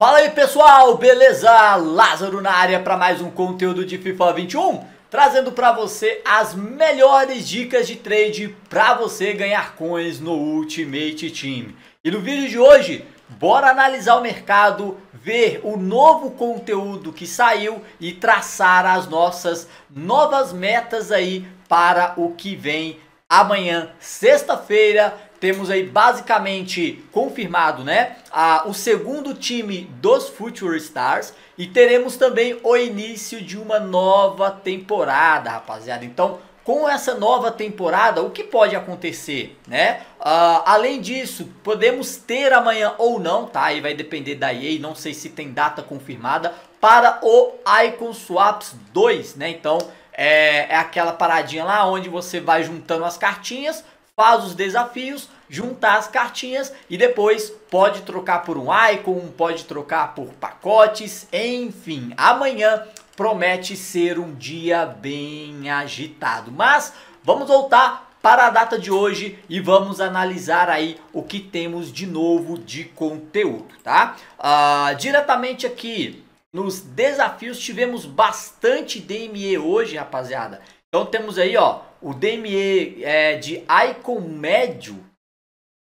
Fala aí pessoal, beleza? Lázaro na área para mais um conteúdo de FIFA 21, trazendo para você as melhores dicas de trade para você ganhar coins no Ultimate Team. E no vídeo de hoje, bora analisar o mercado, ver o novo conteúdo que saiu e traçar as nossas novas metas aí para o que vem amanhã, sexta-feira, temos aí basicamente confirmado, né? A, o segundo time dos Future Stars e teremos também o início de uma nova temporada, rapaziada. Então, com essa nova temporada, o que pode acontecer, né? Uh, além disso, podemos ter amanhã ou não, tá? Aí vai depender da EA, não sei se tem data confirmada para o Icon Swaps 2, né? Então, é, é aquela paradinha lá onde você vai juntando as cartinhas faz os desafios, juntar as cartinhas e depois pode trocar por um icon, pode trocar por pacotes, enfim. Amanhã promete ser um dia bem agitado, mas vamos voltar para a data de hoje e vamos analisar aí o que temos de novo de conteúdo, tá? Uh, diretamente aqui nos desafios tivemos bastante DME hoje, rapaziada. Então temos aí ó, o DME é, de Icon médio,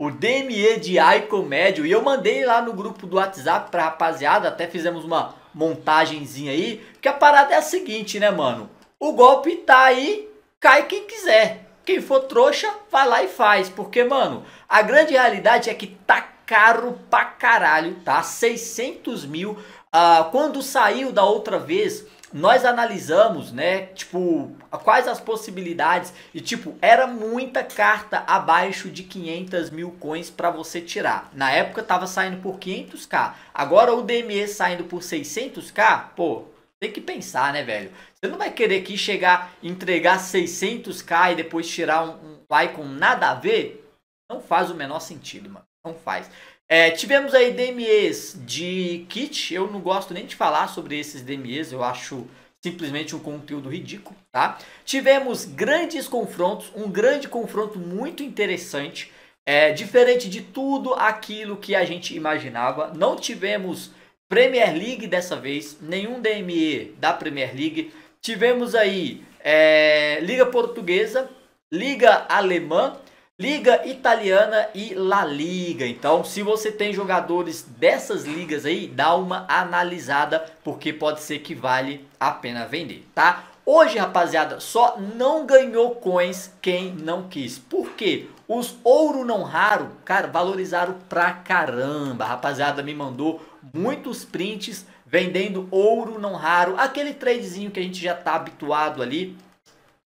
o DME de Icon médio. E eu mandei lá no grupo do WhatsApp pra rapaziada, até fizemos uma montagenzinha aí. Que a parada é a seguinte, né, mano? O golpe tá aí, cai quem quiser. Quem for trouxa, vai lá e faz. Porque, mano, a grande realidade é que tá caro pra caralho, tá? 600 mil. Ah, quando saiu da outra vez, nós analisamos, né, tipo, quais as possibilidades e tipo, era muita carta abaixo de 500 mil coins para você tirar. Na época tava saindo por 500k, agora o DME saindo por 600k, pô, tem que pensar, né, velho? Você não vai querer que chegar, entregar 600k e depois tirar um, um com nada a ver? Não faz o menor sentido, mano. Não faz. É, tivemos aí DMEs de kit, eu não gosto nem de falar sobre esses DMEs, eu acho simplesmente um conteúdo ridículo, tá? Tivemos grandes confrontos, um grande confronto muito interessante, é, diferente de tudo aquilo que a gente imaginava. Não tivemos Premier League dessa vez, nenhum DME da Premier League. Tivemos aí é, Liga Portuguesa, Liga Alemã Liga Italiana e La Liga. Então, se você tem jogadores dessas ligas aí, dá uma analisada, porque pode ser que vale a pena vender, tá? Hoje, rapaziada, só não ganhou coins quem não quis. Por quê? Os ouro não raro, cara, valorizaram pra caramba. A rapaziada me mandou muitos prints vendendo ouro não raro. Aquele tradezinho que a gente já tá habituado ali,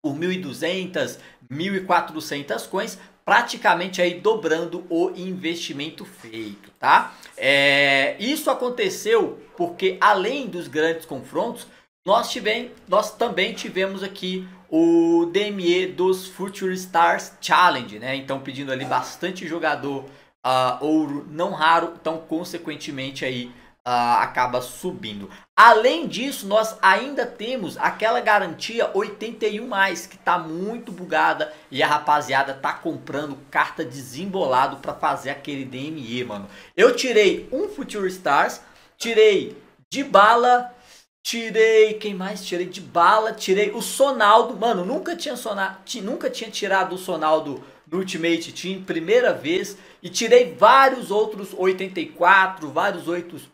por 1.200, 1.400 coins, praticamente aí dobrando o investimento feito, tá? É, isso aconteceu porque além dos grandes confrontos, nós, tivemos, nós também tivemos aqui o DME dos Future Stars Challenge, né? Então pedindo ali bastante jogador uh, ouro não raro, então consequentemente aí ah, acaba subindo. Além disso, nós ainda temos aquela garantia 81 mais que está muito bugada e a rapaziada tá comprando carta desembolado para fazer aquele DME, mano. Eu tirei um Future Stars, tirei de bala, tirei quem mais? Tirei de bala, tirei o Sonaldo, mano. Nunca tinha Sonaldo, nunca tinha tirado o Sonaldo no Ultimate Team, primeira vez, e tirei vários outros 84, vários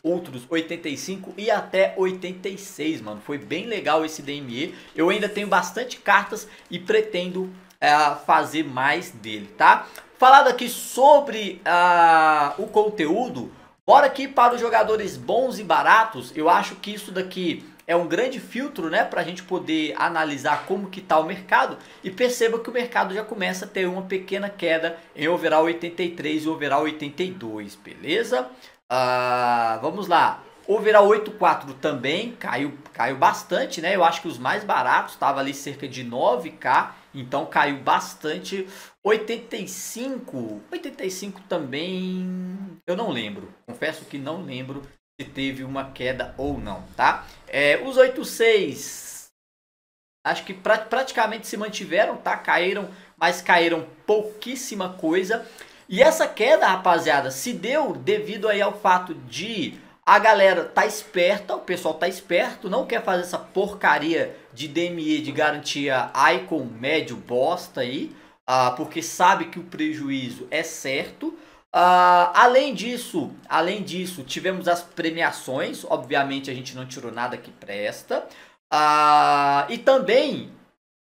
outros 85 e até 86, mano. Foi bem legal esse DME. Eu ainda tenho bastante cartas e pretendo é, fazer mais dele, tá? Falado aqui sobre uh, o conteúdo, bora aqui para os jogadores bons e baratos. Eu acho que isso daqui é um grande filtro né, para a gente poder analisar como que está o mercado e perceba que o mercado já começa a ter uma pequena queda em overall 83 e overall 82, beleza? Uh, vamos lá. Overall 84 também caiu, caiu bastante, né? Eu acho que os mais baratos estava ali cerca de 9k, então caiu bastante. 85, 85 também, eu não lembro. Confesso que não lembro se teve uma queda ou não, tá? É, os 86 acho que pra, praticamente se mantiveram, tá? Caíram, mas caíram pouquíssima coisa. E essa queda, rapaziada, se deu devido aí ao fato de a galera tá esperta, o pessoal tá esperto, não quer fazer essa porcaria de DME de garantia Icon médio bosta aí, ah, porque sabe que o prejuízo é certo. Uh, além disso, além disso, tivemos as premiações. Obviamente a gente não tirou nada que presta. Uh, e também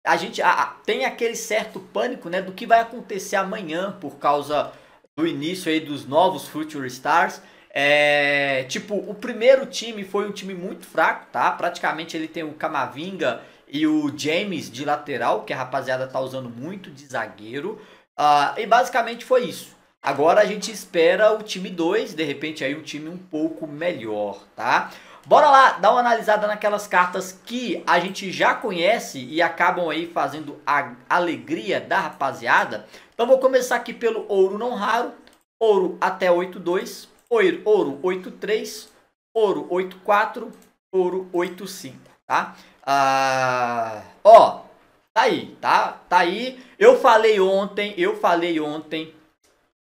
a gente uh, tem aquele certo pânico, né, do que vai acontecer amanhã por causa do início aí dos novos Future Stars. É, tipo, o primeiro time foi um time muito fraco, tá? Praticamente ele tem o Camavinga e o James de lateral, que a rapaziada tá usando muito de zagueiro. Ah, e basicamente foi isso. Agora a gente espera o time 2, de repente aí um time um pouco melhor, tá? Bora lá, dá uma analisada naquelas cartas que a gente já conhece e acabam aí fazendo a alegria da rapaziada. Então vou começar aqui pelo ouro não raro, ouro até 8.2, ouro 8.3, ouro 8.4, ouro 8.5, tá? Ah, ó, tá aí, tá? Tá aí. Eu falei ontem, eu falei ontem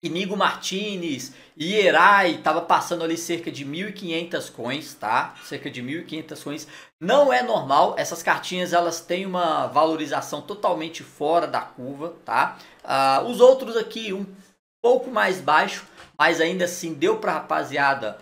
Inigo Martinez, Ierai, tava passando ali cerca de 1.500 coins, tá? Cerca de 1.500 coins. Não é normal, essas cartinhas elas têm uma valorização totalmente fora da curva, tá? Uh, os outros aqui um pouco mais baixo, mas ainda assim deu para rapaziada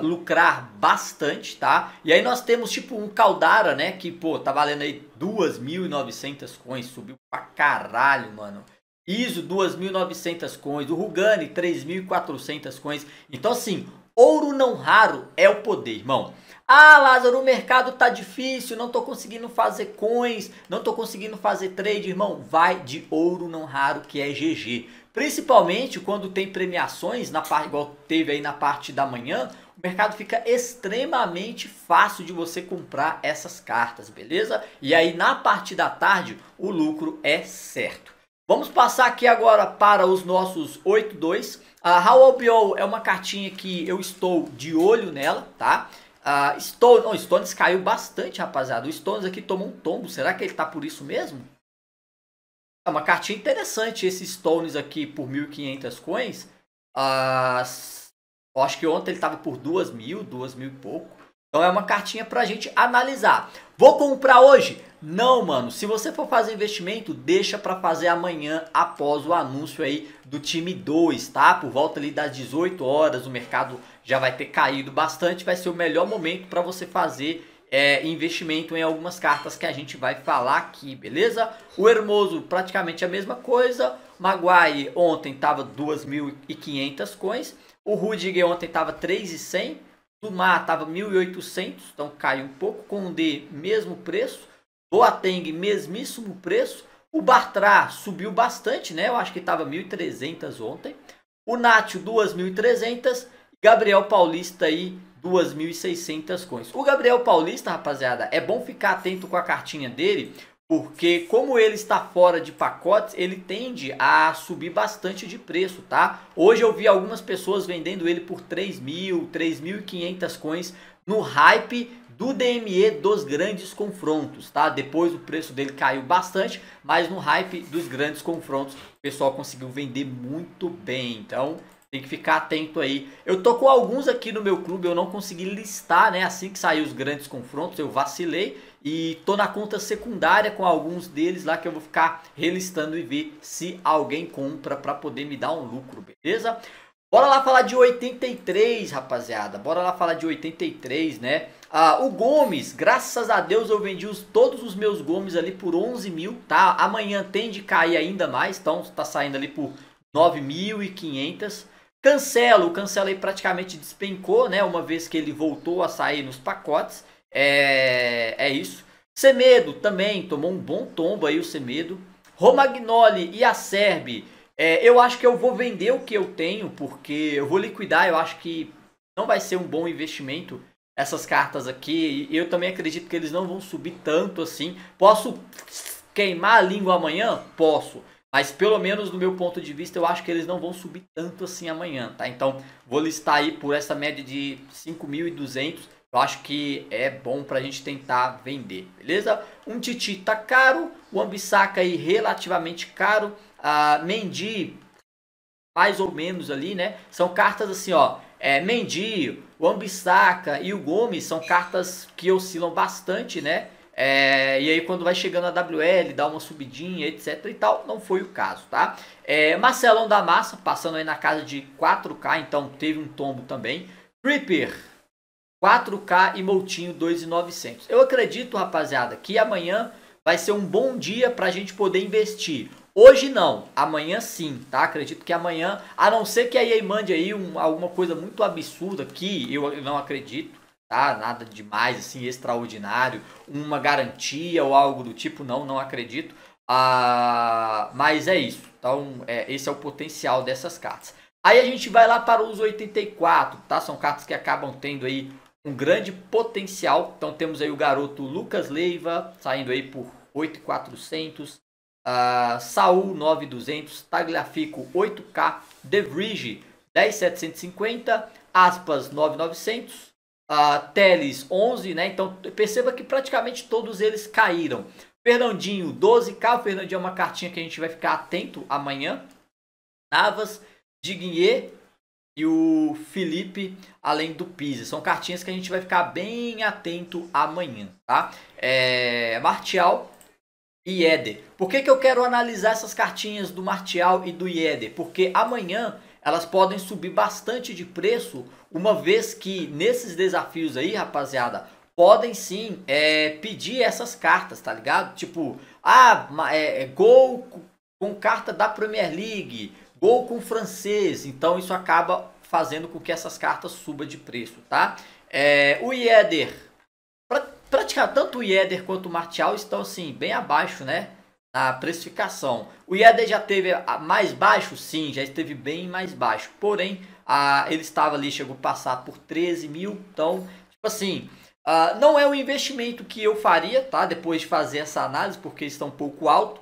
uh, lucrar bastante, tá? E aí nós temos tipo um Caldara, né? Que, pô, tá valendo aí 2.900 coins, subiu pra caralho, mano. ISO 2.900 coins, o Rugani 3.400 coins. Então assim, ouro não raro é o poder, irmão. Ah, Lázaro, o mercado tá difícil, não tô conseguindo fazer coins, não tô conseguindo fazer trade, irmão. Vai de ouro não raro que é GG. Principalmente quando tem premiações, na parte igual teve aí na parte da manhã, o mercado fica extremamente fácil de você comprar essas cartas, beleza? E aí na parte da tarde o lucro é certo. Vamos passar aqui agora para os nossos 8-2. A How LBO é uma cartinha que eu estou de olho nela, tá? Uh, Stone, não, Stones caiu bastante, rapaziada. O Stones aqui tomou um tombo. Será que ele tá por isso mesmo? É uma cartinha interessante esse Stones aqui por 1.500 coins. eu acho que ontem ele estava por 2.000, 2.000 e pouco. Então é uma cartinha para a gente analisar. Vou comprar hoje? Não, mano, se você for fazer investimento, deixa para fazer amanhã após o anúncio aí do time 2, tá? Por volta ali das 18 horas, o mercado já vai ter caído bastante, vai ser o melhor momento para você fazer é, investimento em algumas cartas que a gente vai falar aqui, beleza? O Hermoso, praticamente a mesma coisa. Maguire ontem tava 2.500 coins. O Rudiger ontem tava 3.100. Tumar tava 1.800, então caiu um pouco. Com o D, mesmo preço. Boateng, mesmíssimo preço. O Bartra subiu bastante, né? Eu acho que estava 1.300 ontem. O Nátio, 2.300. Gabriel Paulista aí, 2.600 coins. O Gabriel Paulista, rapaziada, é bom ficar atento com a cartinha dele, porque como ele está fora de pacotes, ele tende a subir bastante de preço, tá? Hoje eu vi algumas pessoas vendendo ele por 3.000, 3.500 coins no hype do DME dos grandes confrontos, tá? Depois o preço dele caiu bastante, mas no hype dos grandes confrontos, o pessoal conseguiu vender muito bem. Então, tem que ficar atento aí. Eu tô com alguns aqui no meu clube, eu não consegui listar, né? Assim que saiu os grandes confrontos, eu vacilei e tô na conta secundária com alguns deles lá que eu vou ficar relistando e ver se alguém compra para poder me dar um lucro, beleza? Bora lá falar de 83, rapaziada. Bora lá falar de 83, né? Ah, o Gomes, graças a Deus eu vendi os, todos os meus Gomes ali por 11 mil, tá? Amanhã tem de cair ainda mais, então tá saindo ali por 9.500. Cancelo, o Cancelo aí praticamente despencou, né? Uma vez que ele voltou a sair nos pacotes. É, é isso. Semedo também tomou um bom tombo aí o Semedo. Romagnoli e a Serbi é, eu acho que eu vou vender o que eu tenho, porque eu vou liquidar, eu acho que não vai ser um bom investimento essas cartas aqui. Eu também acredito que eles não vão subir tanto assim. Posso queimar a língua amanhã? Posso. Mas pelo menos do meu ponto de vista, eu acho que eles não vão subir tanto assim amanhã, tá? Então, vou listar aí por essa média de 5.200. Eu acho que é bom pra gente tentar vender, beleza? Um Titi tá caro, o Ambissaca aí relativamente caro uh, ah, Mendy, mais ou menos ali, né? São cartas assim, ó. É, Mendy, o Ambissaca e o Gomes são cartas que oscilam bastante, né? É, e aí quando vai chegando a WL, dá uma subidinha, etc e tal, não foi o caso, tá? É, Marcelão da Massa, passando aí na casa de 4K, então teve um tombo também. Creeper, 4K e Moutinho 2,900. Eu acredito, rapaziada, que amanhã vai ser um bom dia para a gente poder investir. Hoje não, amanhã sim, tá? Acredito que amanhã, a não ser que a EA mande aí um, alguma coisa muito absurda que eu não acredito, tá? Nada demais, assim, extraordinário, uma garantia ou algo do tipo, não, não acredito. Ah, mas é isso, então é, esse é o potencial dessas cartas. Aí a gente vai lá para os 84, tá? São cartas que acabam tendo aí um grande potencial. Então temos aí o garoto Lucas Leiva, saindo aí por 8,400 uh, Saul 9200, Tagliafico 8K, De Bridge 10750, Aspas 9900, uh, ah, Teles 11, né? Então perceba que praticamente todos eles caíram. Fernandinho 12K, o Fernandinho é uma cartinha que a gente vai ficar atento amanhã. Navas, Dignier e o Felipe, além do Pisa. São cartinhas que a gente vai ficar bem atento amanhã, tá? É, Martial Ieder. Por que, que eu quero analisar essas cartinhas do Martial e do Ieder? Porque amanhã elas podem subir bastante de preço, uma vez que nesses desafios aí, rapaziada, podem sim é, pedir essas cartas, tá ligado? Tipo, ah, é, é, gol com carta da Premier League, gol com francês. Então isso acaba fazendo com que essas cartas suba de preço, tá? É, o Ieder que tanto o Yeder quanto o Martial estão assim bem abaixo, né? Na precificação. O Yeder já teve mais baixo? Sim, já esteve bem mais baixo. Porém, ah, ele estava ali, chegou a passar por 13 mil. Então, tipo assim, ah, não é um investimento que eu faria, tá? Depois de fazer essa análise, porque está um pouco alto.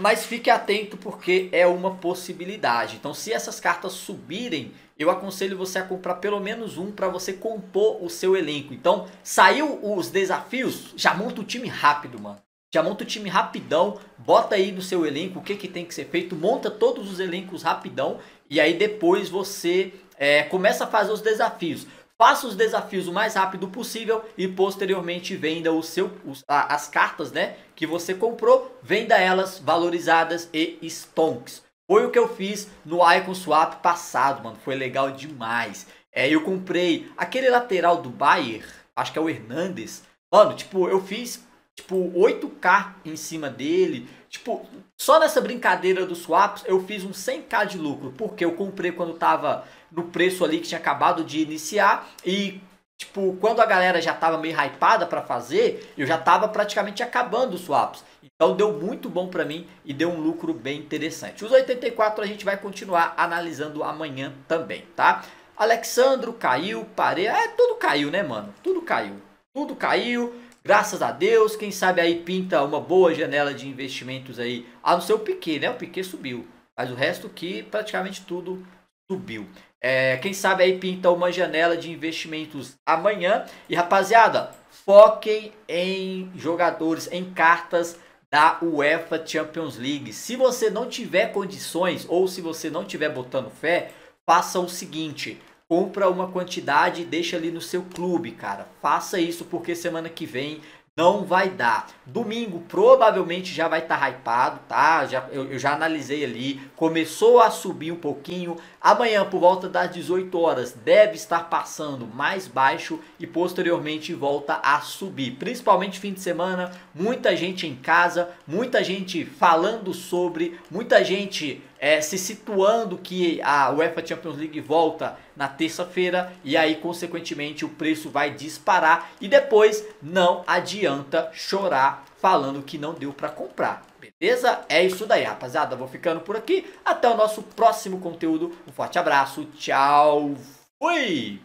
Mas fique atento porque é uma possibilidade. Então, se essas cartas subirem eu aconselho você a comprar pelo menos um para você compor o seu elenco. Então, saiu os desafios, já monta o time rápido, mano. Já monta o time rapidão, bota aí no seu elenco o que, que tem que ser feito, monta todos os elencos rapidão e aí depois você é, começa a fazer os desafios. Faça os desafios o mais rápido possível e posteriormente venda o seu, os, as cartas né, que você comprou, venda elas valorizadas e stonks. Foi o que eu fiz no Icon Swap passado, mano. Foi legal demais. É, eu comprei aquele lateral do Bayer, acho que é o Hernandes. Mano, tipo, eu fiz tipo 8k em cima dele. Tipo, só nessa brincadeira dos swaps eu fiz um 100k de lucro, porque eu comprei quando tava no preço ali que tinha acabado de iniciar e tipo, quando a galera já tava meio hypada para fazer, eu já tava praticamente acabando os swaps. Então deu muito bom para mim e deu um lucro bem interessante. Os 84 a gente vai continuar analisando amanhã também, tá? Alexandro caiu, parei, é, tudo caiu, né, mano? Tudo caiu. Tudo caiu. Graças a Deus, quem sabe aí pinta uma boa janela de investimentos aí. A ah, não ser o Piquet, né? O Piquet subiu. Mas o resto que praticamente tudo subiu. É, quem sabe aí pinta uma janela de investimentos amanhã. E rapaziada, foquem em jogadores, em cartas da UEFA Champions League. Se você não tiver condições ou se você não tiver botando fé, faça o seguinte: compra uma quantidade e deixa ali no seu clube, cara. Faça isso porque semana que vem não vai dar. Domingo provavelmente já vai estar tá hypado, tá? Já, eu, eu, já analisei ali, começou a subir um pouquinho. Amanhã, por volta das 18 horas, deve estar passando mais baixo e posteriormente volta a subir. Principalmente fim de semana, muita gente em casa, muita gente falando sobre, muita gente é, se situando que a UEFA Champions League volta na terça-feira e aí, consequentemente, o preço vai disparar e depois não adianta chorar falando que não deu para comprar. Beleza? É isso daí, rapaziada. Vou ficando por aqui. Até o nosso próximo conteúdo. Um forte abraço. Tchau. Fui!